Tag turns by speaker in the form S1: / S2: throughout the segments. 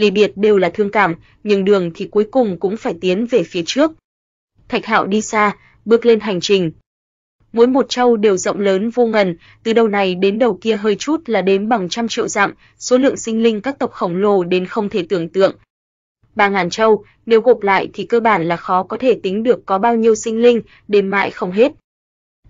S1: ly biệt đều là thương cảm, nhưng đường thì cuối cùng cũng phải tiến về phía trước. Thạch Hạo đi xa, bước lên hành trình. Mỗi một châu đều rộng lớn vô ngần, từ đầu này đến đầu kia hơi chút là đếm bằng trăm triệu dặm, số lượng sinh linh các tộc khổng lồ đến không thể tưởng tượng. Ba ngàn châu, nếu gộp lại thì cơ bản là khó có thể tính được có bao nhiêu sinh linh, đếm mãi không hết.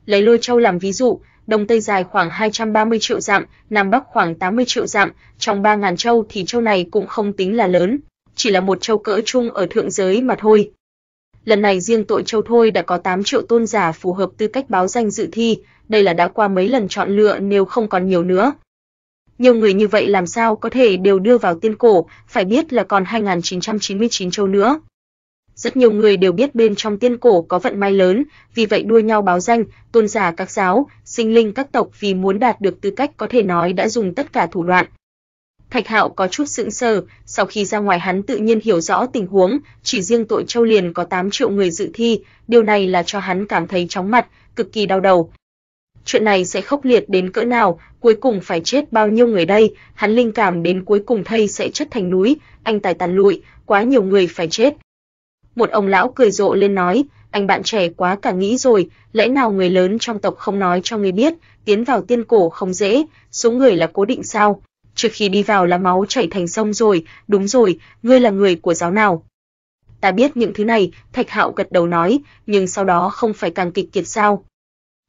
S1: Lấy Lôi Châu làm ví dụ, Đông Tây dài khoảng 230 triệu dặm, Nam Bắc khoảng 80 triệu dặm, trong 3.000 châu thì châu này cũng không tính là lớn, chỉ là một châu cỡ chung ở thượng giới mà thôi. Lần này riêng tội châu thôi đã có 8 triệu tôn giả phù hợp tư cách báo danh dự thi, đây là đã qua mấy lần chọn lựa nếu không còn nhiều nữa. Nhiều người như vậy làm sao có thể đều đưa vào tiên cổ, phải biết là còn 2.999 châu nữa rất nhiều người đều biết bên trong tiên cổ có vận may lớn, vì vậy đua nhau báo danh, tôn giả các giáo, sinh linh các tộc vì muốn đạt được tư cách có thể nói đã dùng tất cả thủ đoạn. Thạch Hạo có chút sững sờ, sau khi ra ngoài hắn tự nhiên hiểu rõ tình huống, chỉ riêng tội châu liền có 8 triệu người dự thi, điều này là cho hắn cảm thấy chóng mặt, cực kỳ đau đầu. Chuyện này sẽ khốc liệt đến cỡ nào, cuối cùng phải chết bao nhiêu người đây, hắn linh cảm đến cuối cùng thay sẽ chất thành núi, anh tài tàn lụi, quá nhiều người phải chết. Một ông lão cười rộ lên nói, anh bạn trẻ quá cả nghĩ rồi, lẽ nào người lớn trong tộc không nói cho người biết, tiến vào tiên cổ không dễ, xuống người là cố định sao? Trước khi đi vào là máu chảy thành sông rồi, đúng rồi, ngươi là người của giáo nào? Ta biết những thứ này, Thạch Hạo gật đầu nói, nhưng sau đó không phải càng kịch kiệt sao?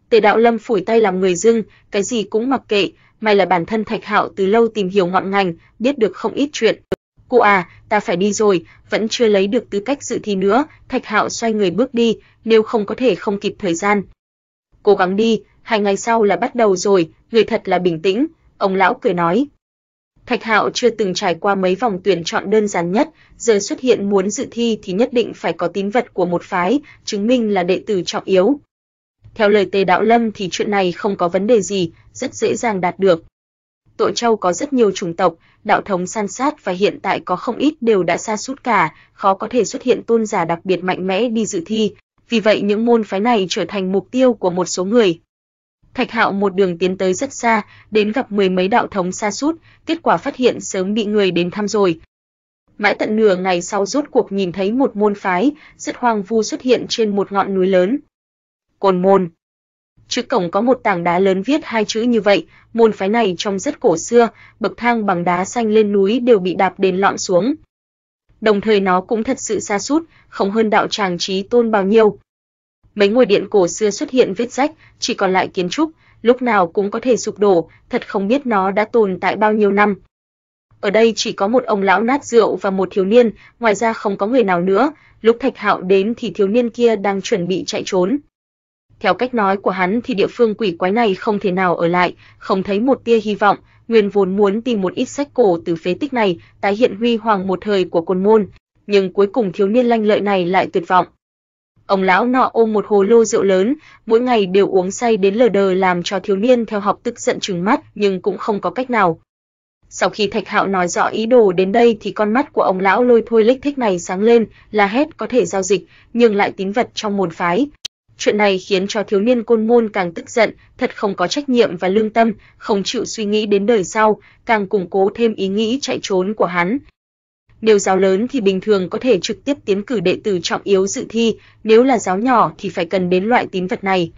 S1: Tề Đạo Lâm phủi tay làm người dưng, cái gì cũng mặc kệ, may là bản thân Thạch Hạo từ lâu tìm hiểu ngọn ngành, biết được không ít chuyện. Cô à, ta phải đi rồi, vẫn chưa lấy được tư cách dự thi nữa, Thạch Hạo xoay người bước đi, nếu không có thể không kịp thời gian. Cố gắng đi, hai ngày sau là bắt đầu rồi, người thật là bình tĩnh, ông lão cười nói. Thạch Hạo chưa từng trải qua mấy vòng tuyển chọn đơn giản nhất, giờ xuất hiện muốn dự thi thì nhất định phải có tín vật của một phái, chứng minh là đệ tử trọng yếu. Theo lời Tề Đạo Lâm thì chuyện này không có vấn đề gì, rất dễ dàng đạt được. Tội Châu có rất nhiều chủng tộc, đạo thống san sát và hiện tại có không ít đều đã xa suốt cả, khó có thể xuất hiện tôn giả đặc biệt mạnh mẽ đi dự thi, vì vậy những môn phái này trở thành mục tiêu của một số người. Thạch Hạo một đường tiến tới rất xa, đến gặp mười mấy đạo thống xa suốt, kết quả phát hiện sớm bị người đến thăm rồi. Mãi tận nửa ngày sau rốt cuộc nhìn thấy một môn phái rất hoang vu xuất hiện trên một ngọn núi lớn. Cồn môn Trước cổng có một tảng đá lớn viết hai chữ như vậy, môn phái này trông rất cổ xưa, bậc thang bằng đá xanh lên núi đều bị đạp đến lõm xuống. Đồng thời nó cũng thật sự xa sút, không hơn đạo tràng trí tôn bao nhiêu. Mấy ngôi điện cổ xưa xuất hiện vết rách, chỉ còn lại kiến trúc, lúc nào cũng có thể sụp đổ, thật không biết nó đã tồn tại bao nhiêu năm. Ở đây chỉ có một ông lão nát rượu và một thiếu niên, ngoài ra không có người nào nữa, lúc Thạch Hạo đến thì thiếu niên kia đang chuẩn bị chạy trốn. Theo cách nói của hắn thì địa phương quỷ quái này không thể nào ở lại, không thấy một tia hy vọng, Nguyên vốn muốn tìm một ít sách cổ từ phế tích này, tái hiện huy hoàng một thời của Côn Môn, nhưng cuối cùng thiếu niên lanh lợi này lại tuyệt vọng. Ông lão nọ ôm một hồ lô rượu lớn, mỗi ngày đều uống say đến lờ đờ làm cho thiếu niên theo học tức giận trừng mắt, nhưng cũng không có cách nào. Sau khi Thạch Hạo nói rõ ý đồ đến đây thì con mắt của ông lão lôi thôi lích thích này sáng lên, là hết có thể giao dịch, nhưng lại tín vật trong môn phái, Chuyện này khiến cho thiếu niên côn môn càng tức giận, thật không có trách nhiệm và lương tâm, không chịu suy nghĩ đến đời sau, càng củng cố thêm ý nghĩ chạy trốn của hắn. Nếu giáo lớn thì bình thường có thể trực tiếp tiến cử đệ tử trọng yếu dự thi, nếu là giáo nhỏ thì phải cần đến loại tín vật này.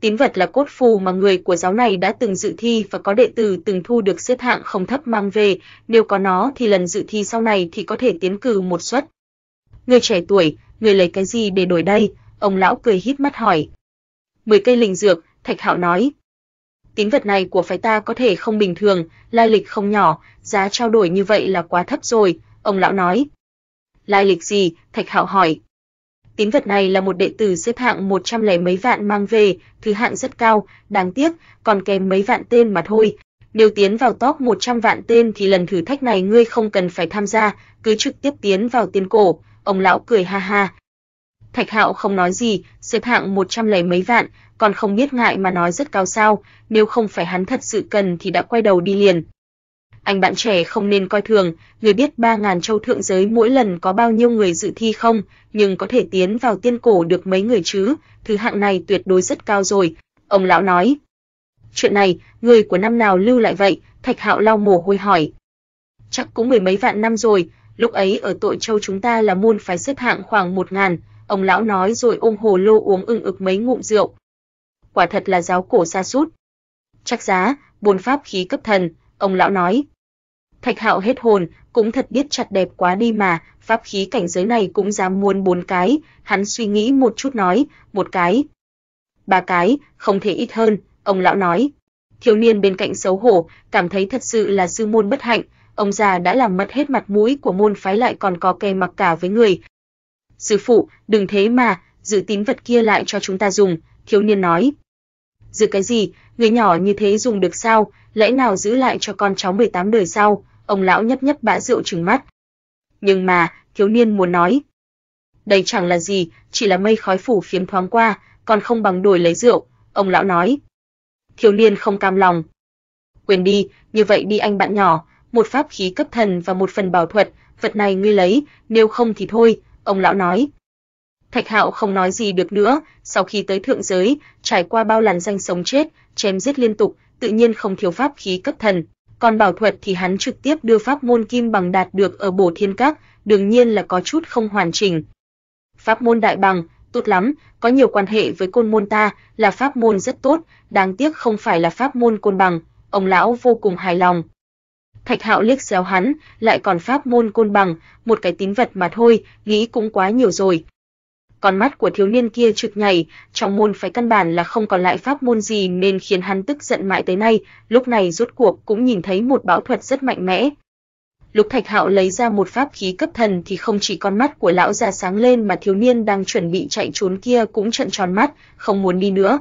S1: Tín vật là cốt phù mà người của giáo này đã từng dự thi và có đệ tử từng thu được xếp hạng không thấp mang về, nếu có nó thì lần dự thi sau này thì có thể tiến cử một suất. Người trẻ tuổi, người lấy cái gì để đổi đây? Ông lão cười híp mắt hỏi. Mười cây linh dược, Thạch Hạo nói. Tín vật này của phái ta có thể không bình thường, lai lịch không nhỏ, giá trao đổi như vậy là quá thấp rồi, ông lão nói. Lai lịch gì? Thạch Hạo hỏi. Tín vật này là một đệ tử xếp hạng 100 lẻ mấy vạn mang về, thứ hạng rất cao, đáng tiếc, còn kèm mấy vạn tên mà thôi. Nếu tiến vào top 100 vạn tên thì lần thử thách này ngươi không cần phải tham gia, cứ trực tiếp tiến vào tiên cổ. Ông lão cười ha ha, Thạch Hạo không nói gì, xếp hạng một trăm lẻ mấy vạn, còn không biết ngại mà nói rất cao sao, nếu không phải hắn thật sự cần thì đã quay đầu đi liền. Anh bạn trẻ không nên coi thường, người biết ba ngàn châu thượng giới mỗi lần có bao nhiêu người dự thi không, nhưng có thể tiến vào tiên cổ được mấy người chứ, thứ hạng này tuyệt đối rất cao rồi, ông lão nói. Chuyện này, người của năm nào lưu lại vậy? Thạch Hạo lau mồ hôi hỏi. Chắc cũng mười mấy vạn năm rồi, lúc ấy ở tội châu chúng ta là môn phái xếp hạng khoảng một ngàn ông lão nói rồi ôm hồ lô uống ưng ực mấy ngụm rượu. Quả thật là giáo cổ xa sút. Chắc giá, bốn pháp khí cấp thần, ông lão nói. Thạch Hạo hết hồn, cũng thật biết chặt đẹp quá đi mà, pháp khí cảnh giới này cũng dám muôn bốn cái, hắn suy nghĩ một chút nói, một cái, ba cái, không thể ít hơn, ông lão nói. Thiếu niên bên cạnh xấu hổ, cảm thấy thật sự là sư môn bất hạnh, ông già đã làm mất hết mặt mũi của môn phái lại còn có kè mặc cả với người, Sư phụ, đừng thế mà, giữ tín vật kia lại cho chúng ta dùng, thiếu niên nói. Giữ cái gì, người nhỏ như thế dùng được sao, lẽ nào giữ lại cho con cháu 18 đời sau, ông lão nhấp nhấp bã rượu trừng mắt. Nhưng mà, thiếu niên muốn nói. Đây chẳng là gì, chỉ là mây khói phủ phiếm thoáng qua, còn không bằng đổi lấy rượu, ông lão nói. Thiếu niên không cam lòng. Quên đi, như vậy đi anh bạn nhỏ, một pháp khí cấp thần và một phần bảo thuật, vật này ngươi lấy, nếu không thì thôi, ông lão nói. Thạch Hạo không nói gì được nữa, sau khi tới thượng giới, trải qua bao lần danh sống chết, chém giết liên tục, tự nhiên không thiếu pháp khí cấp thần, còn bảo thuật thì hắn trực tiếp đưa pháp môn kim bằng đạt được ở Bổ Thiên Các, đương nhiên là có chút không hoàn chỉnh. Pháp môn đại bằng, tốt lắm, có nhiều quan hệ với côn môn ta, là pháp môn rất tốt, đáng tiếc không phải là pháp môn côn bằng, ông lão vô cùng hài lòng. Thạch Hạo liếc xéo hắn, lại còn pháp môn côn bằng, một cái tín vật mà thôi, nghĩ cũng quá nhiều rồi. Con mắt của thiếu niên kia trực nhảy, trong môn phái căn bản là không còn lại pháp môn gì nên khiến hắn tức giận mãi tới nay, lúc này rốt cuộc cũng nhìn thấy một bảo thuật rất mạnh mẽ. Lục Thạch Hạo lấy ra một pháp khí cấp thần thì không chỉ con mắt của lão già sáng lên mà thiếu niên đang chuẩn bị chạy trốn kia cũng trợn tròn mắt, không muốn đi nữa.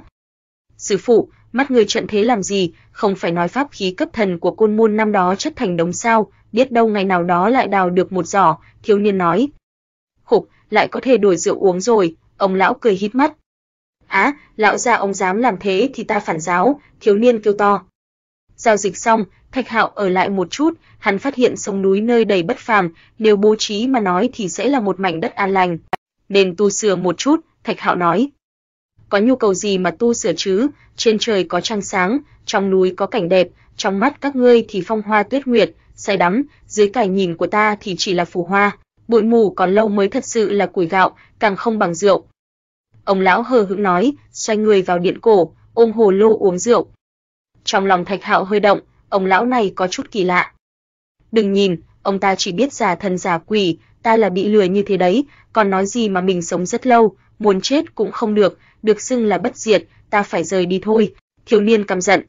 S1: "Sư phụ, mắt người trận thế làm gì, không phải nói pháp khí cấp thần của côn môn năm đó chất thành đống sao, biết đâu ngày nào đó lại đào được một giỏ, thiếu niên nói. Khục, lại có thể đổi rượu uống rồi, ông lão cười hít mắt. Á, lão gia ông dám làm thế thì ta phản giáo, thiếu niên kêu to. Giao dịch xong, Thạch Hạo ở lại một chút, hắn phát hiện sông núi nơi đầy bất phàm, nếu bố trí mà nói thì sẽ là một mảnh đất an lành. Nên tu sửa một chút, Thạch Hạo nói có nhu cầu gì mà tu sửa chứ, trên trời có trăng sáng, trong núi có cảnh đẹp, trong mắt các ngươi thì phong hoa tuyết nguyệt, say đắm, dưới cái nhìn của ta thì chỉ là phù hoa, bụi mù còn lâu mới thật sự là củi gạo, càng không bằng rượu. Ông lão hờ hững nói, xoay người vào điện cổ, ôm hồ lô uống rượu. Trong lòng Thạch Hạo hơi động, ông lão này có chút kỳ lạ. Đừng nhìn, ông ta chỉ biết giả thần giả quỷ, ta là bị lừa như thế đấy, còn nói gì mà mình sống rất lâu, muốn chết cũng không được, được xưng là bất diệt, ta phải rời đi thôi." Thiếu niên căm giận.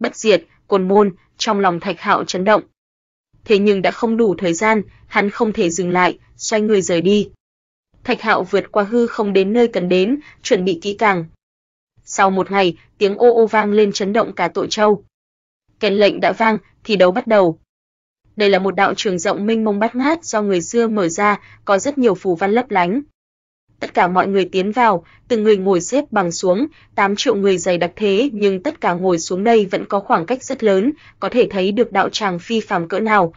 S1: Bất diệt, côn môn, trong lòng Thạch Hạo chấn động. Thế nhưng đã không đủ thời gian, hắn không thể dừng lại, xoay người rời đi. Thạch Hạo vượt qua hư không đến nơi cần đến, chuẩn bị kỹ càng. Sau một ngày, tiếng ô ô vang lên chấn động cả tội châu. Kèn lệnh đã vang, thi đấu bắt đầu. Đây là một đạo trường rộng mênh mông bát ngát do người xưa mở ra, có rất nhiều phù văn lấp lánh tất cả mọi người tiến vào, từng người ngồi xếp bằng xuống, 8 triệu người dày đặc thế nhưng tất cả ngồi xuống đây vẫn có khoảng cách rất lớn, có thể thấy được đạo tràng phi phàm cỡ nào.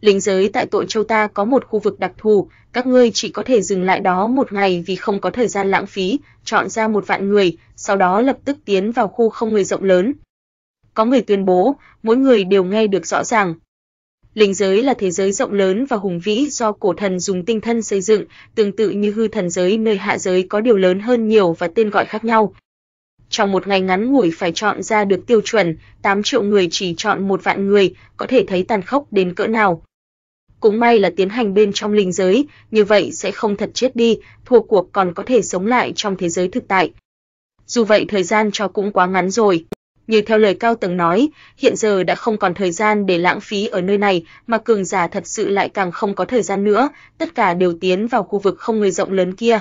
S1: lính giới tại tội châu ta có một khu vực đặc thù, các ngươi chỉ có thể dừng lại đó một ngày vì không có thời gian lãng phí, chọn ra một vạn người, sau đó lập tức tiến vào khu không người rộng lớn. Có người tuyên bố, mỗi người đều nghe được rõ ràng, Linh giới là thế giới rộng lớn và hùng vĩ do cổ thần dùng tinh thân xây dựng, tương tự như hư thần giới nơi hạ giới có điều lớn hơn nhiều và tên gọi khác nhau. Trong một ngày ngắn ngủi phải chọn ra được tiêu chuẩn, 8 triệu người chỉ chọn một vạn người, có thể thấy tàn khốc đến cỡ nào. Cũng may là tiến hành bên trong linh giới, như vậy sẽ không thật chết đi, thua cuộc còn có thể sống lại trong thế giới thực tại. Dù vậy thời gian cho cũng quá ngắn rồi như theo lời Cao Tầng nói, hiện giờ đã không còn thời gian để lãng phí ở nơi này, mà cường giả thật sự lại càng không có thời gian nữa, tất cả đều tiến vào khu vực không người rộng lớn kia.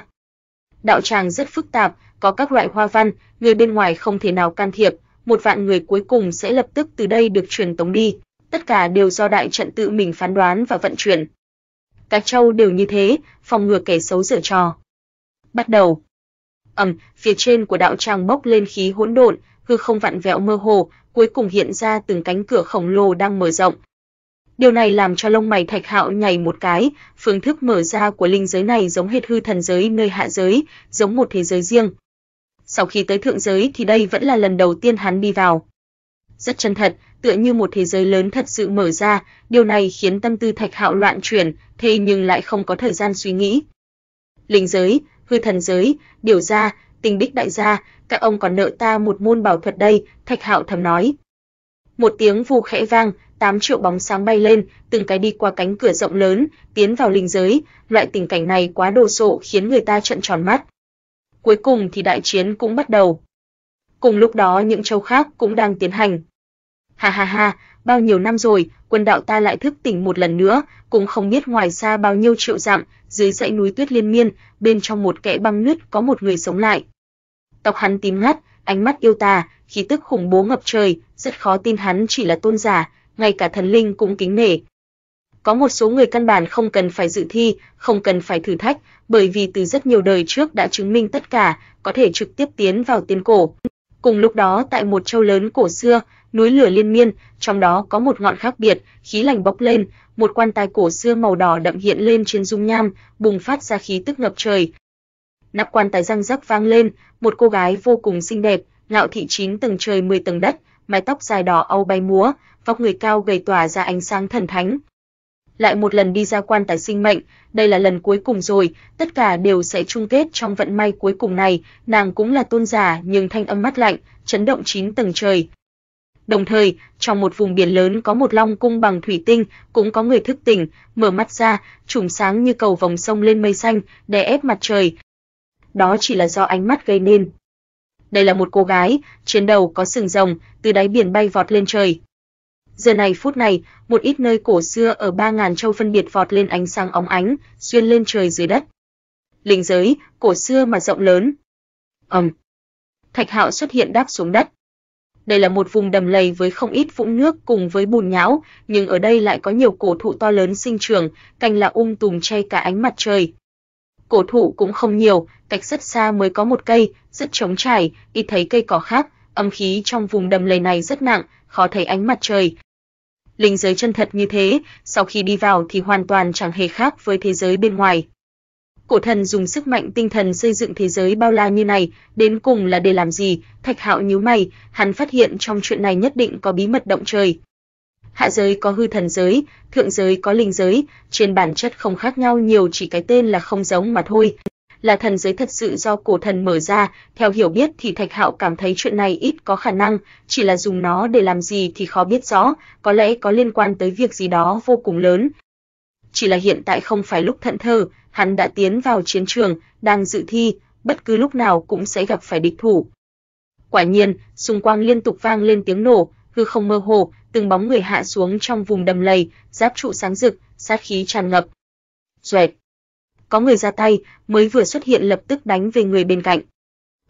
S1: Đạo tràng rất phức tạp, có các loại hoa văn, người bên ngoài không thể nào can thiệp, một vạn người cuối cùng sẽ lập tức từ đây được truyền tống đi, tất cả đều do đại trận tự mình phán đoán và vận chuyển. Các châu đều như thế, phòng ngừa kẻ xấu giở trò. Bắt đầu. Ầm, phía trên của đạo tràng bốc lên khí hỗn độn, hư không vặn vẹo mơ hồ, cuối cùng hiện ra từng cánh cửa khổng lồ đang mở rộng. Điều này làm cho lông mày Thạch Hạo nhảy một cái, phương thức mở ra của linh giới này giống hệt hư thần giới nơi hạ giới, giống một thế giới riêng. Sau khi tới thượng giới thì đây vẫn là lần đầu tiên hắn đi vào. Rất chân thật, tựa như một thế giới lớn thật sự mở ra, điều này khiến tâm tư Thạch Hạo loạn chuyển, thế nhưng lại không có thời gian suy nghĩ. Linh giới, hư thần giới, điều ra, Tình Bích đại gia, các ông còn nợ ta một môn bảo thuật đây, Thạch Hạo thầm nói. Một tiếng vù khẽ vang, tám triệu bóng sáng bay lên, từng cái đi qua cánh cửa rộng lớn, tiến vào linh giới, loại tình cảnh này quá đồ sộ khiến người ta trợn tròn mắt. Cuối cùng thì đại chiến cũng bắt đầu. Cùng lúc đó những châu khác cũng đang tiến hành. Ha ha ha, bao nhiêu năm rồi, quân đạo ta lại thức tỉnh một lần nữa, cũng không biết ngoài xa bao nhiêu triệu dặm, dưới dãy núi tuyết liên miên, bên trong một kẽ băng nứt có một người sống lại tóc hắn tím ngắt, ánh mắt yêu tà, khí tức khủng bố ngập trời, rất khó tin hắn chỉ là tôn giả, ngay cả thần linh cũng kính nể. Có một số người căn bản không cần phải dự thi, không cần phải thử thách, bởi vì từ rất nhiều đời trước đã chứng minh tất cả, có thể trực tiếp tiến vào tiên cổ. Cùng lúc đó tại một châu lớn cổ xưa, núi lửa liên miên, trong đó có một ngọn khác biệt, khí lành bốc lên, một quan tài cổ xưa màu đỏ đậm hiện lên trên dung nham, bùng phát ra khí tức ngập trời nắp quan tài răng rắc vang lên, một cô gái vô cùng xinh đẹp, ngạo thị chín tầng trời 10 tầng đất, mái tóc dài đỏ âu bay múa, vóc người cao gầy tỏa ra ánh sáng thần thánh. Lại một lần đi ra quan tài sinh mệnh, đây là lần cuối cùng rồi, tất cả đều sẽ chung kết trong vận may cuối cùng này, nàng cũng là tôn giả nhưng thanh âm mắt lạnh, chấn động chín tầng trời. Đồng thời, trong một vùng biển lớn có một long cung bằng thủy tinh, cũng có người thức tỉnh, mở mắt ra, trùm sáng như cầu vòng sông lên mây xanh, đè ép mặt trời, đó chỉ là do ánh mắt gây nên. Đây là một cô gái, trên đầu có sừng rồng, từ đáy biển bay vọt lên trời. Giờ này phút này, một ít nơi cổ xưa ở ba ngàn châu phân biệt vọt lên ánh sáng óng ánh, xuyên lên trời dưới đất. Linh giới, cổ xưa mà rộng lớn. Ầm. Thạch Hạo xuất hiện đáp xuống đất. Đây là một vùng đầm lầy với không ít vũng nước cùng với bùn nhão, nhưng ở đây lại có nhiều cổ thụ to lớn sinh trưởng, cành là um tùm che cả ánh mặt trời cổ thụ cũng không nhiều, cách rất xa mới có một cây, rất trống trải, y thấy cây cỏ khác, âm khí trong vùng đầm lầy này rất nặng, khó thấy ánh mặt trời. Linh giới chân thật như thế, sau khi đi vào thì hoàn toàn chẳng hề khác với thế giới bên ngoài. Cổ thần dùng sức mạnh tinh thần xây dựng thế giới bao la như này, đến cùng là để làm gì? Thạch Hạo nhíu mày, hắn phát hiện trong chuyện này nhất định có bí mật động trời hạ giới có hư thần giới, thượng giới có linh giới, trên bản chất không khác nhau nhiều chỉ cái tên là không giống mà thôi. Là thần giới thật sự do cổ thần mở ra, theo hiểu biết thì Thạch Hạo cảm thấy chuyện này ít có khả năng, chỉ là dùng nó để làm gì thì khó biết rõ, có lẽ có liên quan tới việc gì đó vô cùng lớn. Chỉ là hiện tại không phải lúc thận thờ, hắn đã tiến vào chiến trường, đang dự thi, bất cứ lúc nào cũng sẽ gặp phải địch thủ. Quả nhiên, xung quanh liên tục vang lên tiếng nổ, hư không mơ hồ, từng bóng người hạ xuống trong vùng đầm lầy, giáp trụ sáng rực, sát khí tràn ngập. Duệt. Có người ra tay, mới vừa xuất hiện lập tức đánh về người bên cạnh.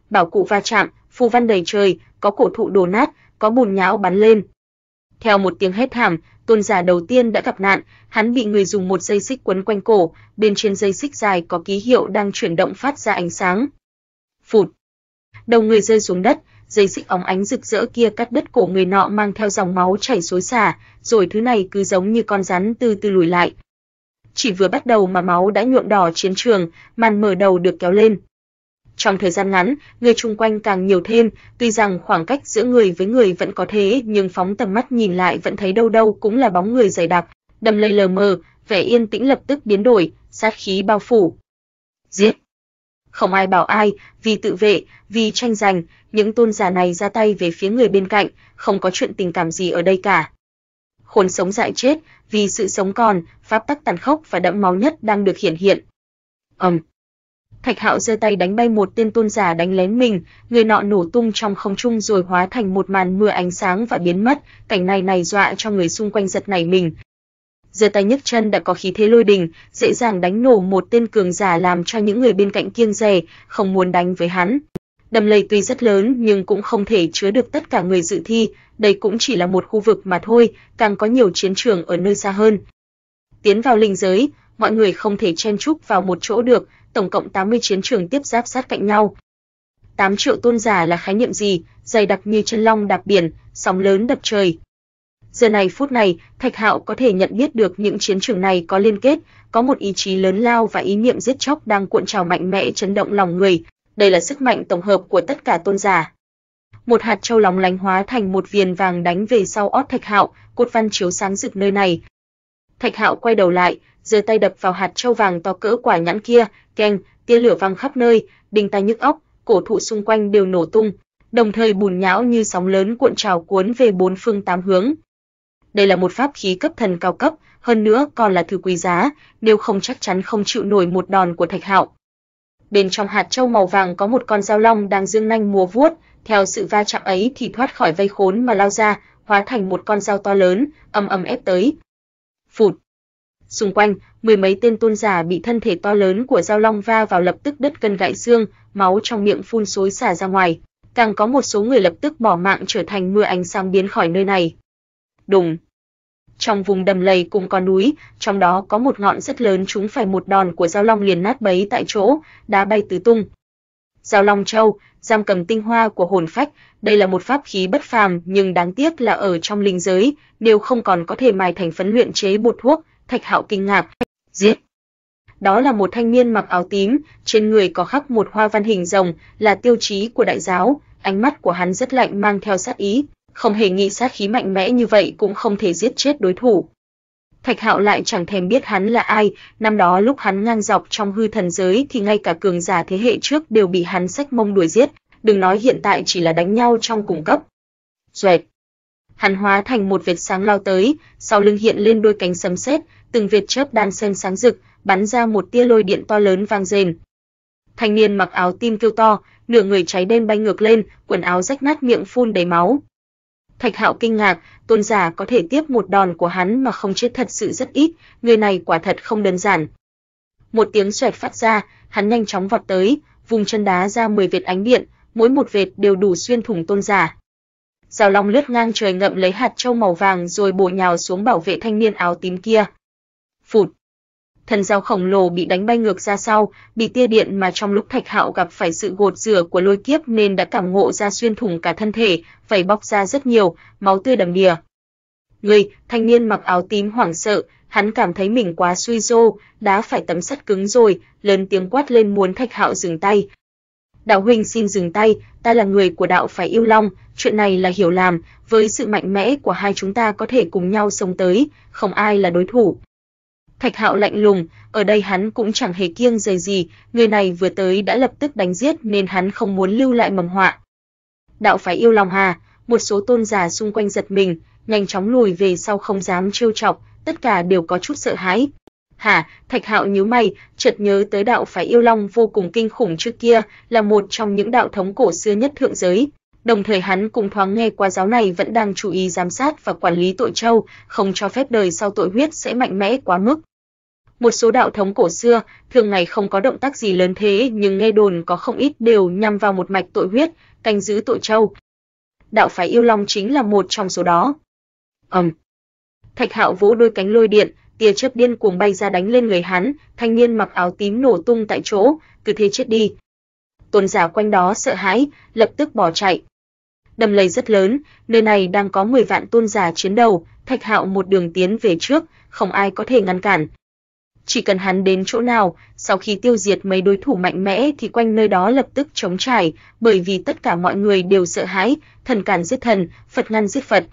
S1: Bảo cụ va chạm, phù văn đầy trời, có cổ thụ đổ nát, có bùn nhão bắn lên. Theo một tiếng hét thảm, tôn giả đầu tiên đã gặp nạn, hắn bị người dùng một dây xích quấn quanh cổ, bên trên dây xích dài có ký hiệu đang chuyển động phát ra ánh sáng. Phụt. Đầu người rơi xuống đất, dây xích óng ánh rực rỡ kia cắt đứt cổ người nọ mang theo dòng máu chảy xối xả, rồi thứ này cứ giống như con rắn từ từ lùi lại. Chỉ vừa bắt đầu mà máu đã nhuộm đỏ chiến trường, màn mở đầu được kéo lên. Trong thời gian ngắn, người chung quanh càng nhiều thêm, tuy rằng khoảng cách giữa người với người vẫn có thế, nhưng phóng tầm mắt nhìn lại vẫn thấy đâu đâu cũng là bóng người dày đặc, đầm lầy lờ mờ, vẻ yên tĩnh lập tức biến đổi, sát khí bao phủ. Giết! không ai bảo ai, vì tự vệ, vì tranh giành, những tôn giả này ra tay về phía người bên cạnh, không có chuyện tình cảm gì ở đây cả. Khốn sống dại chết, vì sự sống còn, pháp tắc tàn khốc và đẫm máu nhất đang được hiển hiện. Ầm. Um. Thạch Hạo giơ tay đánh bay một tên tôn giả đánh lén mình, người nọ nổ tung trong không trung rồi hóa thành một màn mưa ánh sáng và biến mất, cảnh này này dọa cho người xung quanh giật nảy mình, giơ tay nhấc chân đã có khí thế lôi đình, dễ dàng đánh nổ một tên cường giả làm cho những người bên cạnh kiêng dè, không muốn đánh với hắn. Đầm lầy tuy rất lớn nhưng cũng không thể chứa được tất cả người dự thi, đây cũng chỉ là một khu vực mà thôi, càng có nhiều chiến trường ở nơi xa hơn. Tiến vào linh giới, mọi người không thể chen chúc vào một chỗ được, tổng cộng 80 chiến trường tiếp giáp sát cạnh nhau. 8 triệu tôn giả là khái niệm gì, dày đặc như chân long đạp biển, sóng lớn đập trời, Giờ này phút này, Thạch Hạo có thể nhận biết được những chiến trường này có liên kết, có một ý chí lớn lao và ý niệm giết chóc đang cuộn trào mạnh mẽ chấn động lòng người, đây là sức mạnh tổng hợp của tất cả tôn giả. Một hạt châu lóng lánh hóa thành một viên vàng đánh về sau ót Thạch Hạo, cột văn chiếu sáng rực nơi này. Thạch Hạo quay đầu lại, giơ tay đập vào hạt châu vàng to cỡ quả nhãn kia, keng, tia lửa văng khắp nơi, đinh tai nhức óc, cổ thụ xung quanh đều nổ tung, đồng thời bùn nhão như sóng lớn cuộn trào cuốn về bốn phương tám hướng, đây là một pháp khí cấp thần cao cấp, hơn nữa còn là thứ quý giá, nếu không chắc chắn không chịu nổi một đòn của Thạch Hạo. Bên trong hạt châu màu vàng có một con dao long đang dương nanh múa vuốt, theo sự va chạm ấy thì thoát khỏi vây khốn mà lao ra, hóa thành một con dao to lớn, âm âm ép tới. Phụt. Xung quanh, mười mấy tên tôn giả bị thân thể to lớn của dao long va vào lập tức đất gân gãy xương, máu trong miệng phun xối xả ra ngoài, càng có một số người lập tức bỏ mạng trở thành mưa ánh sáng biến khỏi nơi này. Đúng trong vùng đầm lầy cùng con núi, trong đó có một ngọn rất lớn chúng phải một đòn của giao long liền nát bấy tại chỗ, đá bay tứ tung. Giao long châu, giam cầm tinh hoa của hồn phách, đây là một pháp khí bất phàm, nhưng đáng tiếc là ở trong linh giới, đều không còn có thể mài thành phấn luyện chế bột thuốc, Thạch Hạo kinh ngạc. Giết. Đó là một thanh niên mặc áo tím, trên người có khắc một hoa văn hình rồng, là tiêu chí của đại giáo, ánh mắt của hắn rất lạnh mang theo sát ý không hề nghĩ sát khí mạnh mẽ như vậy cũng không thể giết chết đối thủ. Thạch Hạo lại chẳng thèm biết hắn là ai, năm đó lúc hắn ngang dọc trong hư thần giới thì ngay cả cường giả thế hệ trước đều bị hắn sách mông đuổi giết, đừng nói hiện tại chỉ là đánh nhau trong cùng cấp. Duệt. Hắn hóa thành một vệt sáng lao tới, sau lưng hiện lên đôi cánh sấm sét, từng vệt chớp đan xen sáng rực, bắn ra một tia lôi điện to lớn vang rền. Thanh niên mặc áo tim kêu to, nửa người cháy đen bay ngược lên, quần áo rách nát miệng phun đầy máu, Thạch Hạo kinh ngạc, tôn giả có thể tiếp một đòn của hắn mà không chết thật sự rất ít, người này quả thật không đơn giản. Một tiếng xoẹt phát ra, hắn nhanh chóng vọt tới, vùng chân đá ra 10 vệt ánh điện, mỗi một vệt đều đủ xuyên thủng tôn giả. Giao Long lướt ngang trời ngậm lấy hạt châu màu vàng rồi bổ nhào xuống bảo vệ thanh niên áo tím kia. Phụt thần dao khổng lồ bị đánh bay ngược ra sau, bị tia điện mà trong lúc Thạch Hạo gặp phải sự gột rửa của lôi kiếp nên đã cảm ngộ ra xuyên thủng cả thân thể, vảy bóc ra rất nhiều, máu tươi đầm đìa. Người, thanh niên mặc áo tím hoảng sợ, hắn cảm thấy mình quá suy dô, đã phải tấm sắt cứng rồi, lớn tiếng quát lên muốn Thạch Hạo dừng tay. Đạo huynh xin dừng tay, ta là người của đạo phải yêu long, chuyện này là hiểu làm, với sự mạnh mẽ của hai chúng ta có thể cùng nhau sống tới, không ai là đối thủ. Thạch Hạo lạnh lùng, ở đây hắn cũng chẳng hề kiêng dè gì, người này vừa tới đã lập tức đánh giết nên hắn không muốn lưu lại mầm họa. Đạo phái yêu lòng hà, một số tôn giả xung quanh giật mình, nhanh chóng lùi về sau không dám trêu chọc, tất cả đều có chút sợ hãi. Hả, Thạch Hạo nhíu mày, chợt nhớ tới đạo phái yêu long vô cùng kinh khủng trước kia, là một trong những đạo thống cổ xưa nhất thượng giới, Đồng thời hắn cùng thoáng nghe qua giáo này vẫn đang chú ý giám sát và quản lý tội châu, không cho phép đời sau tội huyết sẽ mạnh mẽ quá mức. Một số đạo thống cổ xưa, thường ngày không có động tác gì lớn thế nhưng nghe đồn có không ít đều nhằm vào một mạch tội huyết, canh giữ tội châu. Đạo phái yêu long chính là một trong số đó. Ầm. Thạch Hạo vỗ đôi cánh lôi điện, tia chớp điên cuồng bay ra đánh lên người hắn, thanh niên mặc áo tím nổ tung tại chỗ, cứ thế chết đi. Tôn giả quanh đó sợ hãi, lập tức bỏ chạy đầm lầy rất lớn, nơi này đang có 10 vạn tôn giả chiến đầu, Thạch Hạo một đường tiến về trước, không ai có thể ngăn cản. Chỉ cần hắn đến chỗ nào, sau khi tiêu diệt mấy đối thủ mạnh mẽ thì quanh nơi đó lập tức trống trải, bởi vì tất cả mọi người đều sợ hãi, thần cản giết thần, Phật ngăn giết Phật.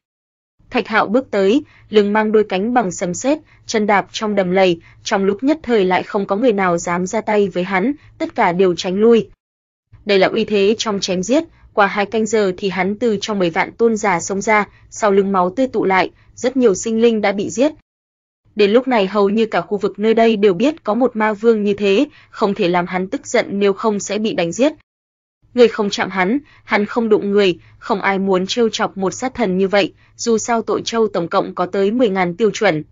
S1: Thạch Hạo bước tới, lưng mang đôi cánh bằng sấm sét, chân đạp trong đầm lầy, trong lúc nhất thời lại không có người nào dám ra tay với hắn, tất cả đều tránh lui. Đây là uy thế trong chém giết, qua hai canh giờ thì hắn từ trong mười vạn tôn giả sống ra, sau lưng máu tươi tụ lại, rất nhiều sinh linh đã bị giết. Đến lúc này hầu như cả khu vực nơi đây đều biết có một ma vương như thế, không thể làm hắn tức giận nếu không sẽ bị đánh giết. Người không chạm hắn, hắn không đụng người, không ai muốn trêu chọc một sát thần như vậy, dù sao tội châu tổng cộng có tới 10.000 tiêu chuẩn.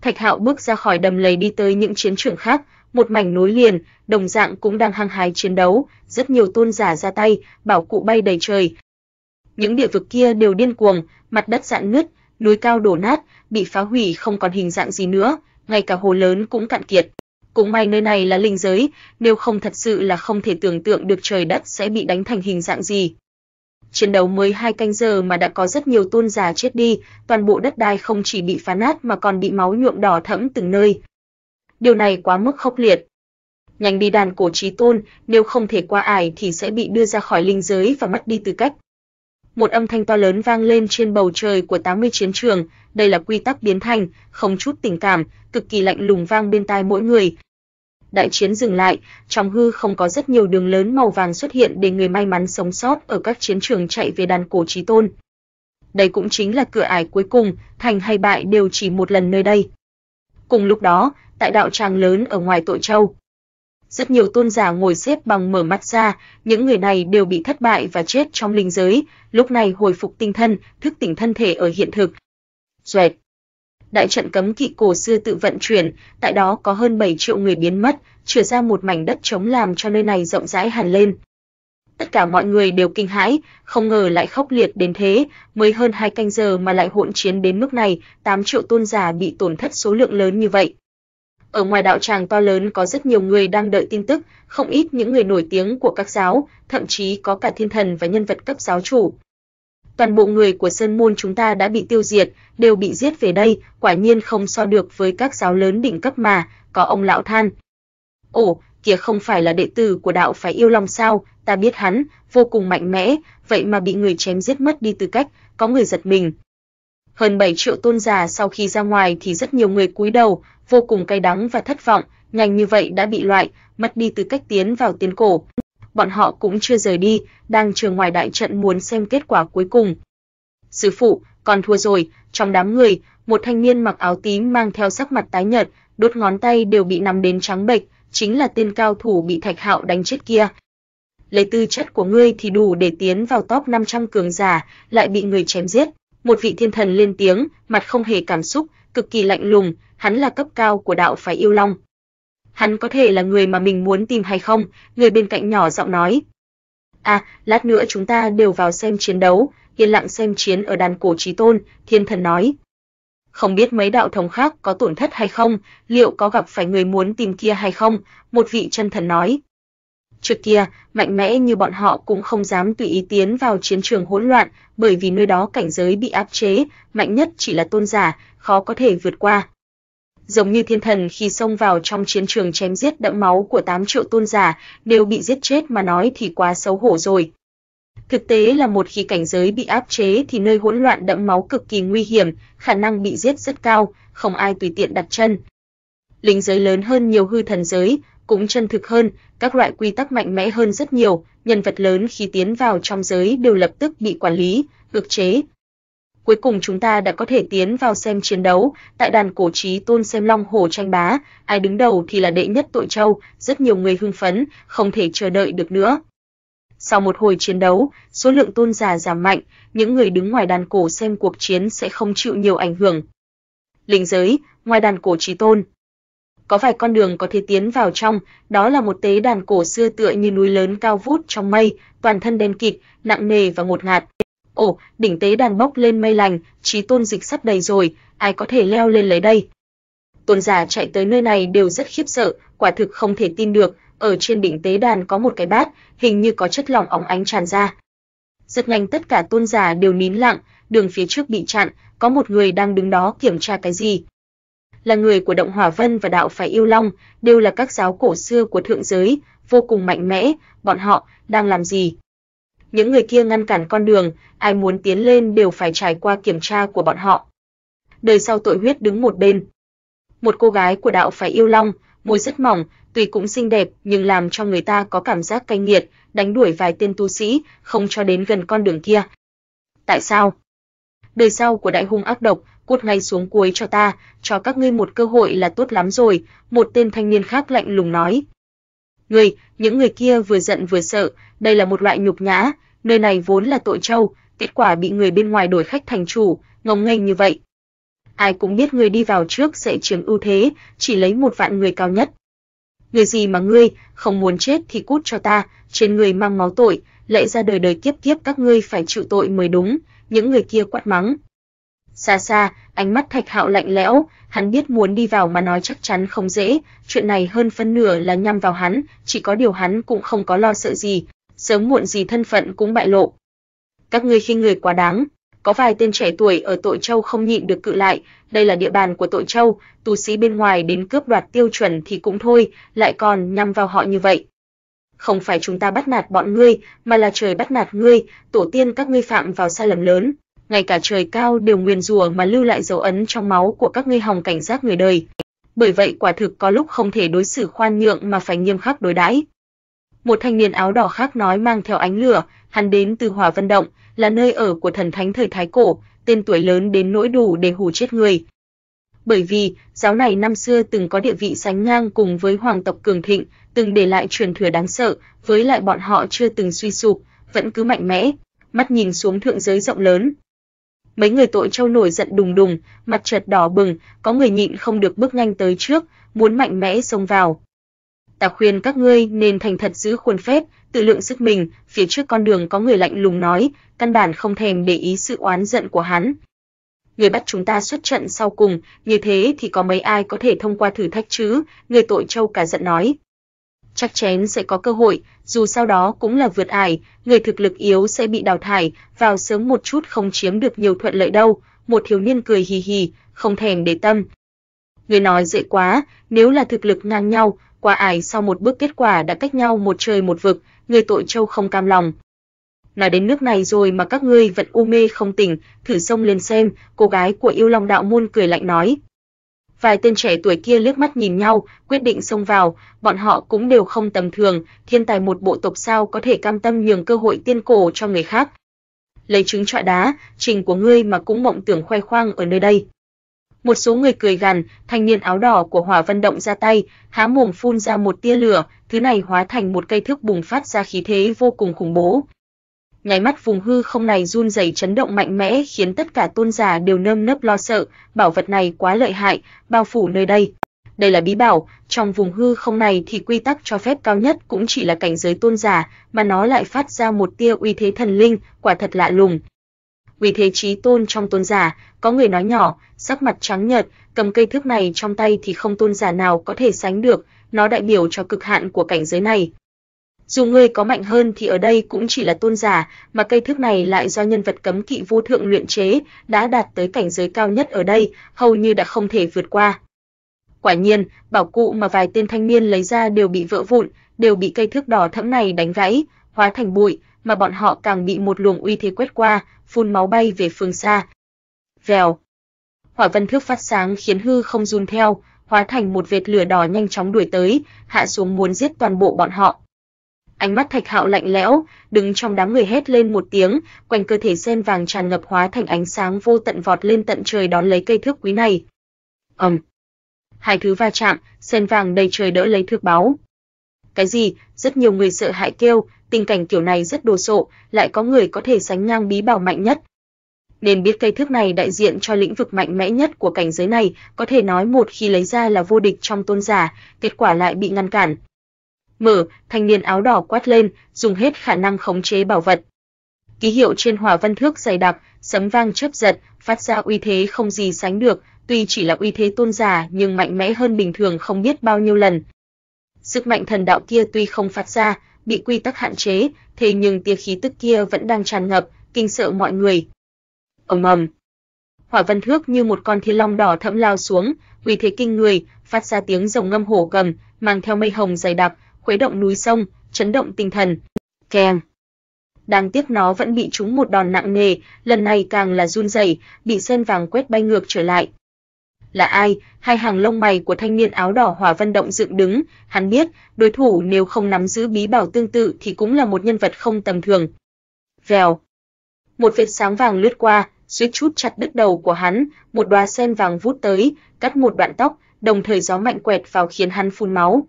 S1: Thạch Hạo bước ra khỏi đầm lầy đi tới những chiến trường khác, một mảnh núi liền, đồng dạng cũng đang hăng hái chiến đấu, rất nhiều tôn giả ra tay, bảo cụ bay đầy trời. Những địa vực kia đều điên cuồng, mặt đất rạn nứt, núi cao đổ nát, bị phá hủy không còn hình dạng gì nữa, ngay cả hồ lớn cũng cạn kiệt. Cũng may nơi này là linh giới, nếu không thật sự là không thể tưởng tượng được trời đất sẽ bị đánh thành hình dạng gì. Chiến đấu mới hai canh giờ mà đã có rất nhiều tôn giả chết đi, toàn bộ đất đai không chỉ bị phá nát mà còn bị máu nhuộm đỏ thẫm từng nơi, điều này quá mức khốc liệt. Nhanh đi đàn cổ chí tôn, nếu không thể qua ải thì sẽ bị đưa ra khỏi linh giới và mất đi tư cách. Một âm thanh to lớn vang lên trên bầu trời của 80 chiến trường, đây là quy tắc biến thành, không chút tình cảm, cực kỳ lạnh lùng vang bên tai mỗi người. Đại chiến dừng lại, trong hư không có rất nhiều đường lớn màu vàng xuất hiện để người may mắn sống sót ở các chiến trường chạy về đàn cổ chí tôn. Đây cũng chính là cửa ải cuối cùng, thành hay bại đều chỉ một lần nơi đây. Cùng lúc đó, tại đạo tràng lớn ở ngoài Tội Châu. Rất nhiều tôn giả ngồi xếp bằng mở mắt ra, những người này đều bị thất bại và chết trong linh giới, lúc này hồi phục tinh thần, thức tỉnh thân thể ở hiện thực. Duệt. Đại trận cấm kỵ cổ xưa tự vận chuyển, tại đó có hơn 7 triệu người biến mất, chừa ra một mảnh đất trống làm cho nơi này rộng rãi hẳn lên. Tất cả mọi người đều kinh hãi, không ngờ lại khốc liệt đến thế, mới hơn 2 canh giờ mà lại hỗn chiến đến mức này, 8 triệu tôn giả bị tổn thất số lượng lớn như vậy. Ở ngoài đạo tràng to lớn có rất nhiều người đang đợi tin tức, không ít những người nổi tiếng của các giáo, thậm chí có cả thiên thần và nhân vật cấp giáo chủ. Toàn bộ người của Sơn môn chúng ta đã bị tiêu diệt, đều bị giết về đây, quả nhiên không so được với các giáo lớn đỉnh cấp mà, có ông lão than. Ồ, kia không phải là đệ tử của đạo phái Yêu Long sao, ta biết hắn vô cùng mạnh mẽ, vậy mà bị người chém giết mất đi tư cách, có người giật mình. Hơn 7 triệu tôn giả sau khi ra ngoài thì rất nhiều người cúi đầu, vô cùng cay đắng và thất vọng, ngành như vậy đã bị loại, mất đi tư cách tiến vào tiến cổ. Bọn họ cũng chưa rời đi, đang chờ ngoài đại trận muốn xem kết quả cuối cùng. Sư phụ, con thua rồi, trong đám người, một thanh niên mặc áo tím mang theo sắc mặt tái nhợt, đốt ngón tay đều bị nằm đến trắng bệch, chính là tên cao thủ bị Thạch Hạo đánh chết kia. Lấy tư chất của ngươi thì đủ để tiến vào top 500 cường giả, lại bị người chém giết, một vị thiên thần lên tiếng, mặt không hề cảm xúc, cực kỳ lạnh lùng, hắn là cấp cao của đạo phái Yêu Long. Hắn có thể là người mà mình muốn tìm hay không? Người bên cạnh nhỏ giọng nói. À, lát nữa chúng ta đều vào xem chiến đấu, yên lặng xem chiến ở đàn cổ trí tôn, thiên thần nói. Không biết mấy đạo thống khác có tổn thất hay không, liệu có gặp phải người muốn tìm kia hay không, một vị chân thần nói. Trước kia, mạnh mẽ như bọn họ cũng không dám tùy ý tiến vào chiến trường hỗn loạn, bởi vì nơi đó cảnh giới bị áp chế, mạnh nhất chỉ là tôn giả, khó có thể vượt qua. Giống như thiên thần khi xông vào trong chiến trường chém giết đẫm máu của 8 triệu tôn giả, đều bị giết chết mà nói thì quá xấu hổ rồi. Thực tế là một khi cảnh giới bị áp chế thì nơi hỗn loạn đẫm máu cực kỳ nguy hiểm, khả năng bị giết rất cao, không ai tùy tiện đặt chân. Linh giới lớn hơn nhiều hư thần giới, cũng chân thực hơn, các loại quy tắc mạnh mẽ hơn rất nhiều, nhân vật lớn khi tiến vào trong giới đều lập tức bị quản lý, ức chế. Cuối cùng chúng ta đã có thể tiến vào xem chiến đấu, tại đàn cổ trí tôn xem long hổ tranh bá, ai đứng đầu thì là đệ nhất tội châu, rất nhiều người hưng phấn, không thể chờ đợi được nữa. Sau một hồi chiến đấu, số lượng tôn giả giảm mạnh, những người đứng ngoài đàn cổ xem cuộc chiến sẽ không chịu nhiều ảnh hưởng. Linh giới, ngoài đàn cổ trí tôn, có vài con đường có thể tiến vào trong, đó là một tế đàn cổ xưa tựa như núi lớn cao vút trong mây, toàn thân đen kịt, nặng nề và ngột ngạt. Ồ, đỉnh tế đàn bốc lên mây lành, trí tôn dịch sắp đầy rồi, ai có thể leo lên lấy đây? Tôn giả chạy tới nơi này đều rất khiếp sợ, quả thực không thể tin được, ở trên đỉnh tế đàn có một cái bát, hình như có chất lỏng óng ánh tràn ra. Rất nhanh tất cả tôn giả đều nín lặng, đường phía trước bị chặn, có một người đang đứng đó kiểm tra cái gì là người của Động Hỏa Vân và đạo phái Yêu Long, đều là các giáo cổ xưa của thượng giới, vô cùng mạnh mẽ, bọn họ đang làm gì? Những người kia ngăn cản con đường, ai muốn tiến lên đều phải trải qua kiểm tra của bọn họ. Đời sau tội huyết đứng một bên. Một cô gái của đạo phái Yêu Long, môi rất mỏng, tuy cũng xinh đẹp nhưng làm cho người ta có cảm giác cay nghiệt, đánh đuổi vài tên tu sĩ, không cho đến gần con đường kia. Tại sao? Đời sau của đại hung ác độc cút ngay xuống cuối cho ta, cho các ngươi một cơ hội là tốt lắm rồi, một tên thanh niên khác lạnh lùng nói. Ngươi, những người kia vừa giận vừa sợ, đây là một loại nhục nhã, nơi này vốn là tội châu, kết quả bị người bên ngoài đổi khách thành chủ, ngông nghênh như vậy. Ai cũng biết ngươi đi vào trước sẽ chiếm ưu thế, chỉ lấy một vạn người cao nhất. Người gì mà ngươi, không muốn chết thì cút cho ta, trên người mang máu tội, lệ ra đời đời kiếp kiếp các ngươi phải chịu tội mới đúng, những người kia quát mắng, Xa xa, ánh mắt Thạch Hạo lạnh lẽo, hắn biết muốn đi vào mà nói chắc chắn không dễ, chuyện này hơn phân nửa là nhắm vào hắn, chỉ có điều hắn cũng không có lo sợ gì, sớm muộn gì thân phận cũng bại lộ. Các ngươi khi người quá đáng, có vài tên trẻ tuổi ở Tội Châu không nhịn được cự lại, đây là địa bàn của Tội Châu, tu sĩ bên ngoài đến cướp đoạt tiêu chuẩn thì cũng thôi, lại còn nhắm vào họ như vậy. Không phải chúng ta bắt nạt bọn ngươi, mà là trời bắt nạt ngươi, tổ tiên các ngươi phạm vào sai lầm lớn, ngay cả trời cao đều nguyên rùa mà lưu lại dấu ấn trong máu của các ngươi hòng cảnh giác người đời. Bởi vậy quả thực có lúc không thể đối xử khoan nhượng mà phải nghiêm khắc đối đãi. Một thanh niên áo đỏ khác nói mang theo ánh lửa, hắn đến từ Hỏa Vân Động, là nơi ở của thần thánh thời Thái cổ, tên tuổi lớn đến nỗi đủ để hù chết người. Bởi vì, giáo này năm xưa từng có địa vị sánh ngang cùng với hoàng tộc cường thịnh, từng để lại truyền thừa đáng sợ, với lại bọn họ chưa từng suy sụp, vẫn cứ mạnh mẽ, mắt nhìn xuống thượng giới rộng lớn, Mấy người tội trâu nổi giận đùng đùng, mặt chợt đỏ bừng, có người nhịn không được bước nhanh tới trước, muốn mạnh mẽ xông vào. Ta khuyên các ngươi nên thành thật giữ khuôn phép, tự lượng sức mình, phía trước con đường có người lạnh lùng nói, căn bản không thèm để ý sự oán giận của hắn. Người bắt chúng ta xuất trận sau cùng, như thế thì có mấy ai có thể thông qua thử thách chứ, người tội trâu cả giận nói chắc chắn sẽ có cơ hội, dù sau đó cũng là vượt ải, người thực lực yếu sẽ bị đào thải, vào sớm một chút không chiếm được nhiều thuận lợi đâu, một thiếu niên cười hì hì, không thèm để tâm. Người nói dễ quá, nếu là thực lực ngang nhau, qua ải sau một bước kết quả đã cách nhau một trời một vực, người tội châu không cam lòng. Nói đến nước này rồi mà các ngươi vẫn u mê không tỉnh, thử xông lên xem, cô gái của yêu long đạo môn cười lạnh nói, Vài tên trẻ tuổi kia liếc mắt nhìn nhau, quyết định xông vào, bọn họ cũng đều không tầm thường, thiên tài một bộ tộc sao có thể cam tâm nhường cơ hội tiên cổ cho người khác. Lấy trứng trọi đá, trình của ngươi mà cũng mộng tưởng khoe khoang ở nơi đây. Một số người cười gằn, thanh niên áo đỏ của Hỏa Vân động ra tay, há mồm phun ra một tia lửa, thứ này hóa thành một cây thước bùng phát ra khí thế vô cùng khủng bố, nháy mắt vùng hư không này run rẩy chấn động mạnh mẽ khiến tất cả tôn giả đều nơm nớp lo sợ, bảo vật này quá lợi hại, bao phủ nơi đây. Đây là bí bảo, trong vùng hư không này thì quy tắc cho phép cao nhất cũng chỉ là cảnh giới tôn giả, mà nó lại phát ra một tia uy thế thần linh, quả thật lạ lùng. uy thế trí tôn trong tôn giả, có người nói nhỏ, sắc mặt trắng nhợt, cầm cây thước này trong tay thì không tôn giả nào có thể sánh được, nó đại biểu cho cực hạn của cảnh giới này, dù ngươi có mạnh hơn thì ở đây cũng chỉ là tôn giả, mà cây thước này lại do nhân vật cấm kỵ vô thượng luyện chế, đã đạt tới cảnh giới cao nhất ở đây, hầu như đã không thể vượt qua. Quả nhiên, bảo cụ mà vài tên thanh niên lấy ra đều bị vỡ vụn, đều bị cây thước đỏ thẫm này đánh gãy, hóa thành bụi, mà bọn họ càng bị một luồng uy thế quét qua, phun máu bay về phương xa. Vèo. Hỏa văn thước phát sáng khiến hư không run theo, hóa thành một vệt lửa đỏ nhanh chóng đuổi tới, hạ xuống muốn giết toàn bộ bọn họ. Ánh mắt Thạch Hạo lạnh lẽo, đứng trong đám người hét lên một tiếng, quanh cơ thể sen vàng tràn ngập hóa thành ánh sáng vô tận vọt lên tận trời đón lấy cây thước quý này. Ầm. Hai thứ va chạm, sen vàng đầy trời đỡ lấy thước báo. Cái gì? Rất nhiều người sợ hãi kêu, tình cảnh kiểu này rất đồ sộ, lại có người có thể sánh ngang bí bảo mạnh nhất. Nên biết cây thước này đại diện cho lĩnh vực mạnh mẽ nhất của cảnh giới này, có thể nói một khi lấy ra là vô địch trong tôn giả, kết quả lại bị ngăn cản, mở, thanh niên áo đỏ quát lên, dùng hết khả năng khống chế bảo vật. Ký hiệu trên hỏa văn thước dày đặc, sấm vang chớp giật, phát ra uy thế không gì sánh được, tuy chỉ là uy thế tôn giả nhưng mạnh mẽ hơn bình thường không biết bao nhiêu lần. Sức mạnh thần đạo kia tuy không phát ra, bị quy tắc hạn chế, thế nhưng tia khí tức kia vẫn đang tràn ngập, kinh sợ mọi người. Ầm ầm. Hỏa Vân Thước như một con thiên long đỏ thẫm lao xuống, uy thế kinh người, phát ra tiếng rồng ngâm hổ gầm, mang theo mây hồng dày đặc, khuấy động núi sông, chấn động tinh thần. Keng. Đáng tiếc nó vẫn bị trúng một đòn nặng nề, lần này càng là run rẩy, bị sơn vàng quét bay ngược trở lại. Là ai? Hai hàng lông mày của thanh niên áo đỏ Hỏa Vân động dựng đứng, hắn biết, đối thủ nếu không nắm giữ bí bảo tương tự thì cũng là một nhân vật không tầm thường. Vèo. Một vệt sáng vàng lướt qua, suýt chút chặt đứt đầu của hắn, một đóa sen vàng vút tới, cắt một đoạn tóc, đồng thời gió mạnh quẹt vào khiến hắn phun máu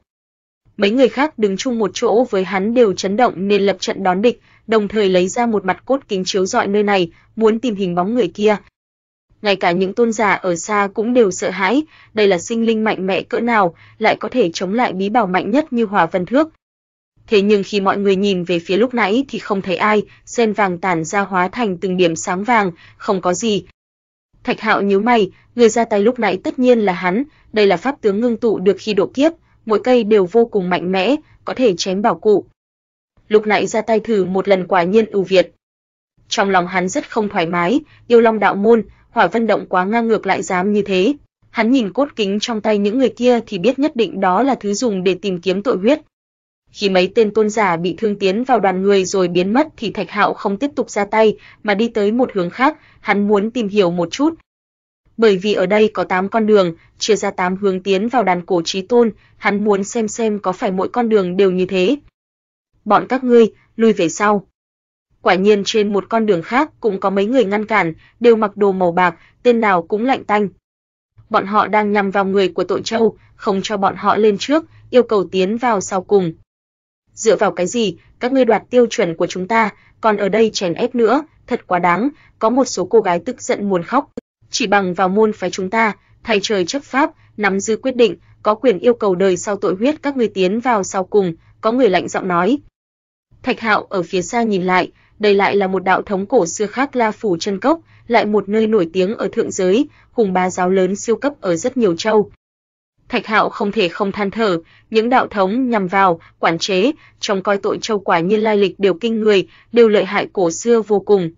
S1: mấy người khác đứng chung một chỗ với hắn đều chấn động nên lập trận đón địch, đồng thời lấy ra một mặt cốt kính chiếu rọi nơi này, muốn tìm hình bóng người kia. Ngay cả những tôn giả ở xa cũng đều sợ hãi, đây là sinh linh mạnh mẽ cỡ nào, lại có thể chống lại bí bảo mạnh nhất như Hỏa Vân Thước. Thế nhưng khi mọi người nhìn về phía lúc nãy thì không thấy ai, sen vàng tản ra hóa thành từng điểm sáng vàng, không có gì. Thạch Hạo nhíu mày, người ra tay lúc nãy tất nhiên là hắn, đây là pháp tướng ngưng tụ được khi độ kiếp, mỗi cây đều vô cùng mạnh mẽ, có thể chém bảo cụ. Lúc nãy ra tay thử một lần quả nhiên ưu việt. Trong lòng hắn rất không thoải mái, yêu long đạo môn, hỏa vân động quá ngang ngược lại dám như thế. Hắn nhìn cốt kính trong tay những người kia thì biết nhất định đó là thứ dùng để tìm kiếm tội huyết. Khi mấy tên tôn giả bị thương tiến vào đoàn người rồi biến mất thì Thạch Hạo không tiếp tục ra tay mà đi tới một hướng khác, hắn muốn tìm hiểu một chút bởi vì ở đây có 8 con đường, chia ra 8 hướng tiến vào đàn cổ chí tôn, hắn muốn xem xem có phải mỗi con đường đều như thế. Bọn các ngươi, lui về sau. Quả nhiên trên một con đường khác cũng có mấy người ngăn cản, đều mặc đồ màu bạc, tên nào cũng lạnh tanh. Bọn họ đang nhằm vào người của tội châu, không cho bọn họ lên trước, yêu cầu tiến vào sau cùng. Dựa vào cái gì, các ngươi đoạt tiêu chuẩn của chúng ta, còn ở đây chèn ép nữa, thật quá đáng, có một số cô gái tức giận muốn khóc chỉ bằng vào môn phái chúng ta, thầy trời chấp pháp, nắm giữ quyết định, có quyền yêu cầu đời sau tội huyết các ngươi tiến vào sau cùng, có người lạnh giọng nói. Thạch Hạo ở phía xa nhìn lại, đây lại là một đạo thống cổ xưa khác La phủ chân cốc, lại một nơi nổi tiếng ở thượng giới, cùng ba giáo lớn siêu cấp ở rất nhiều châu. Thạch Hạo không thể không than thở, những đạo thống nhằm vào, quản chế, trong coi tội châu quả nhiên lai lịch đều kinh người, đều lợi hại cổ xưa vô cùng.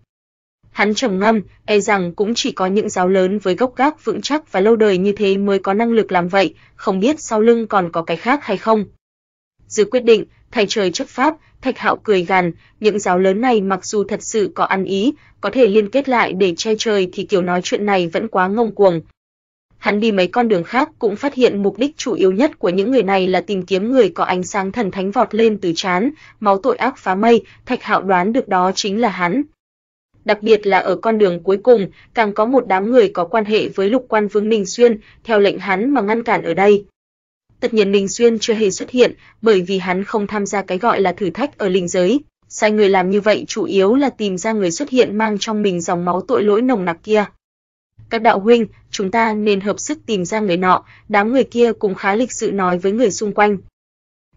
S1: Hắn trầm ngâm, e rằng cũng chỉ có những giáo lớn với gốc gác vững chắc và lâu đời như thế mới có năng lực làm vậy, không biết sau lưng còn có cái khác hay không. Dự quyết định, thay trời chấp pháp, Thạch Hạo cười gằn, những giáo lớn này mặc dù thật sự có ăn ý, có thể liên kết lại để che trời thì kiểu nói chuyện này vẫn quá ngông cuồng. Hắn đi mấy con đường khác cũng phát hiện mục đích chủ yếu nhất của những người này là tìm kiếm người có ánh sáng thần thánh vọt lên từ chán, máu tội ác phá mây, Thạch Hạo đoán được đó chính là hắn đặc biệt là ở con đường cuối cùng, càng có một đám người có quan hệ với lục quan vương Ninh Xuyên, theo lệnh hắn mà ngăn cản ở đây. Tất nhiên Ninh Xuyên chưa hề xuất hiện, bởi vì hắn không tham gia cái gọi là thử thách ở linh giới. Sai người làm như vậy chủ yếu là tìm ra người xuất hiện mang trong mình dòng máu tội lỗi nồng nặc kia. Các đạo huynh, chúng ta nên hợp sức tìm ra người nọ, đám người kia cũng khá lịch sự nói với người xung quanh.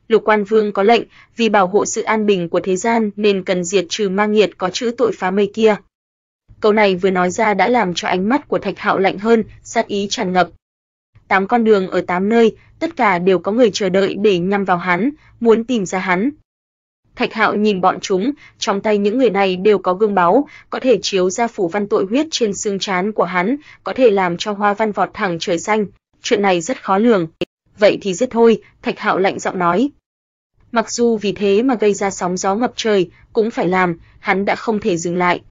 S1: Lục Quan Vương có lệnh, vì bảo hộ sự an bình của thế gian nên cần diệt trừ ma nghiệt có chữ tội phá mây kia. Câu này vừa nói ra đã làm cho ánh mắt của Thạch Hạo lạnh hơn, sát ý tràn ngập. Tám con đường ở tám nơi, tất cả đều có người chờ đợi để nhắm vào hắn, muốn tìm ra hắn. Thạch Hạo nhìn bọn chúng, trong tay những người này đều có gương báu, có thể chiếu ra phủ văn tội huyết trên xương trán của hắn, có thể làm cho hoa văn vọt thẳng trời xanh. Chuyện này rất khó lường vậy thì giết thôi, Thạch Hạo lạnh giọng nói. Mặc dù vì thế mà gây ra sóng gió ngập trời, cũng phải làm, hắn đã không thể dừng lại.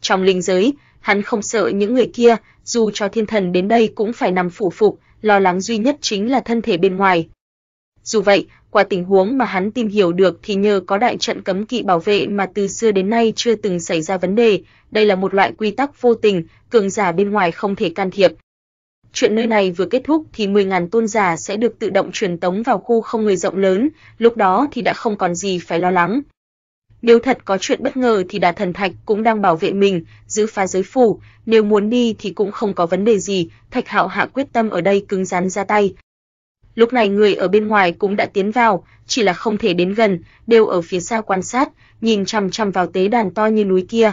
S1: Trong linh giới, hắn không sợ những người kia, dù cho thiên thần đến đây cũng phải nằm phủ phục, lo lắng duy nhất chính là thân thể bên ngoài. Dù vậy, qua tình huống mà hắn tìm hiểu được thì nhờ có đại trận cấm kỵ bảo vệ mà từ xưa đến nay chưa từng xảy ra vấn đề, đây là một loại quy tắc vô tình, cường giả bên ngoài không thể can thiệp chuyện nơi này vừa kết thúc thì 10.000 tôn giả sẽ được tự động truyền tống vào khu không người rộng lớn, lúc đó thì đã không còn gì phải lo lắng. Nếu thật có chuyện bất ngờ thì Đà Thần Thạch cũng đang bảo vệ mình, giữ phá giới phủ, nếu muốn đi thì cũng không có vấn đề gì, Thạch Hạo hạ quyết tâm ở đây cứng rắn ra tay. Lúc này người ở bên ngoài cũng đã tiến vào, chỉ là không thể đến gần, đều ở phía xa quan sát, nhìn chằm chằm vào tế đàn to như núi kia.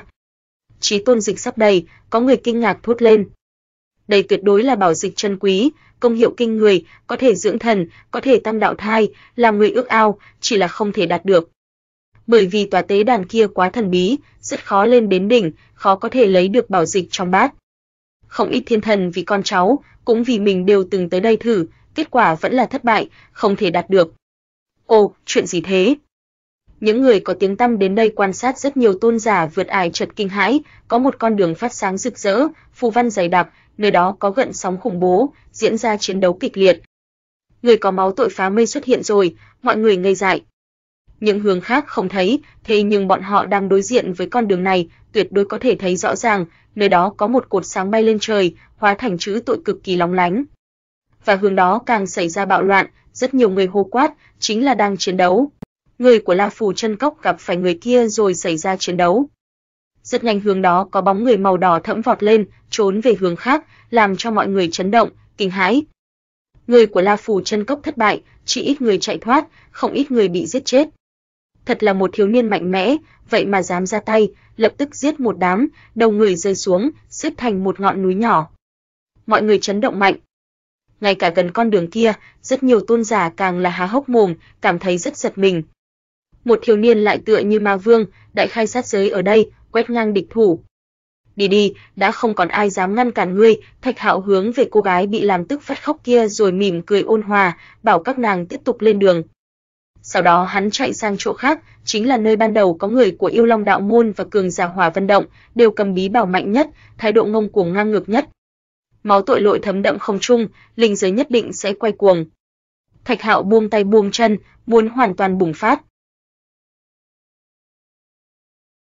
S1: Chí tôn dịch sắp đầy, có người kinh ngạc thốt lên. Đây tuyệt đối là bảo dịch chân quý, công hiệu kinh người, có thể dưỡng thần, có thể tam đạo thai, làm người ước ao, chỉ là không thể đạt được. Bởi vì tòa tế đàn kia quá thần bí, rất khó lên đến đỉnh, khó có thể lấy được bảo dịch trong bát. Không ít thiên thần vì con cháu, cũng vì mình đều từng tới đây thử, kết quả vẫn là thất bại, không thể đạt được. Ồ, chuyện gì thế? Những người có tiếng tăm đến đây quan sát rất nhiều tôn giả vượt ải chật kinh hãi, có một con đường phát sáng rực rỡ, phù văn dày đặc, nơi đó có gần sóng khủng bố, diễn ra chiến đấu kịch liệt. Người có máu tội phá mây xuất hiện rồi, mọi người ngây dại. Những hướng khác không thấy, thế nhưng bọn họ đang đối diện với con đường này, tuyệt đối có thể thấy rõ ràng, nơi đó có một cột sáng bay lên trời, hóa thành chữ tội cực kỳ lóng lánh. Và hướng đó càng xảy ra bạo loạn, rất nhiều người hô quát, chính là đang chiến đấu. Người của La Phù chân cốc gặp phải người kia rồi xảy ra chiến đấu. Rất nhanh hướng đó có bóng người màu đỏ thẫm vọt lên, trốn về hướng khác, làm cho mọi người chấn động, kinh hãi. Người của La Phù chân cốc thất bại, chỉ ít người chạy thoát, không ít người bị giết chết. Thật là một thiếu niên mạnh mẽ, vậy mà dám ra tay, lập tức giết một đám, đầu người rơi xuống, xếp thành một ngọn núi nhỏ. Mọi người chấn động mạnh. Ngay cả gần con đường kia, rất nhiều tôn giả càng là há hốc mồm, cảm thấy rất giật mình, một thiếu niên lại tựa như ma vương, đại khai sát giới ở đây, quét ngang địch thủ. Đi đi, đã không còn ai dám ngăn cản ngươi, Thạch Hạo hướng về cô gái bị làm tức phát khóc kia rồi mỉm cười ôn hòa, bảo các nàng tiếp tục lên đường. Sau đó hắn chạy sang chỗ khác, chính là nơi ban đầu có người của Yêu Long đạo môn và cường giả Hỏa Vân động, đều cầm bí bảo mạnh nhất, thái độ ngông cuồng ngang ngược nhất. Máu tội lỗi thấm đậm không trung, linh giới nhất định sẽ quay cuồng. Thạch Hạo buông tay buông chân, muốn hoàn toàn bùng phát.